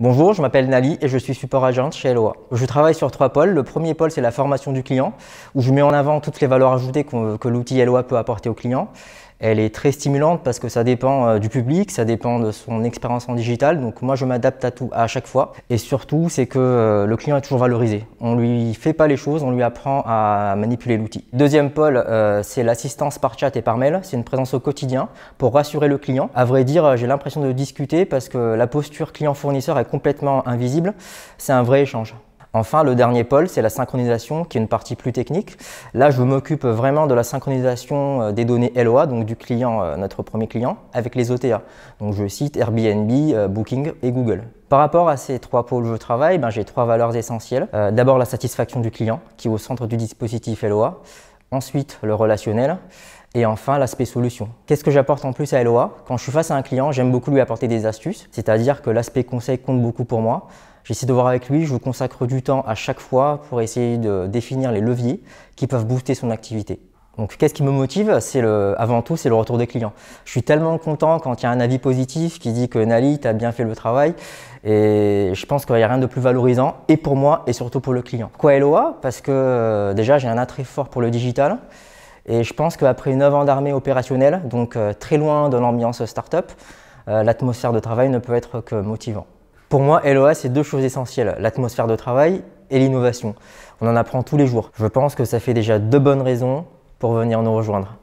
Bonjour, je m'appelle Nali et je suis support agent chez Eloa. Je travaille sur trois pôles. Le premier pôle, c'est la formation du client, où je mets en avant toutes les valeurs ajoutées que, l'outil Eloa peut apporter au client. Elle est très stimulante parce que ça dépend euh, du public, ça dépend de son expérience en digital. Donc moi, je m'adapte à tout, à chaque fois. Et surtout, c'est que euh, le client est toujours valorisé. On ne lui fait pas les choses, on lui apprend à manipuler l'outil. Deuxième pôle, euh, c'est l'assistance par chat et par mail. C'est une présence au quotidien pour rassurer le client. À vrai dire, j'ai l'impression de discuter parce que la posture client-fournisseur complètement invisible, c'est un vrai échange. Enfin, le dernier pôle, c'est la synchronisation, qui est une partie plus technique. Là, je m'occupe vraiment de la synchronisation euh, des données LOA, donc du client, euh, notre premier client, avec les OTA. Donc, je cite Airbnb, euh, Booking et Google. Par rapport à ces trois pôles je travaille, ben, j'ai trois valeurs essentielles. D'abord, la satisfaction du client, qui est au centre du dispositif LOA. Ensuite, le relationnel. Et enfin, l'aspect solution. Qu'est-ce que j'apporte en plus à LOA Quand je suis face à un client, j'aime beaucoup lui apporter des astuces, c'est-à-dire que l'aspect conseil compte beaucoup pour moi. J'essaie de voir avec lui, je vous consacre du temps à chaque fois pour essayer de définir les leviers qui peuvent booster son activité. Donc, qu'est-ce qui me motive C'est le, avant tout, c'est le retour des clients. Je suis tellement content quand il y a un avis positif qui dit que Nali, tu as bien fait le travail. Et je pense qu'il n'y a rien de plus valorisant, et pour moi, et surtout pour le client. Quoi LOA Parce que euh, déjà, j'ai un attrait fort pour le digital. Et je pense qu'après 9 ans d'armée opérationnelle, donc euh, très loin de l'ambiance start-up, euh, l'atmosphère de travail ne peut être que motivant. Pour moi, LOA, c'est deux choses essentielles, l'atmosphère de travail et l'innovation. On en apprend tous les jours. Je pense que ça fait déjà deux bonnes raisons pour venir nous rejoindre.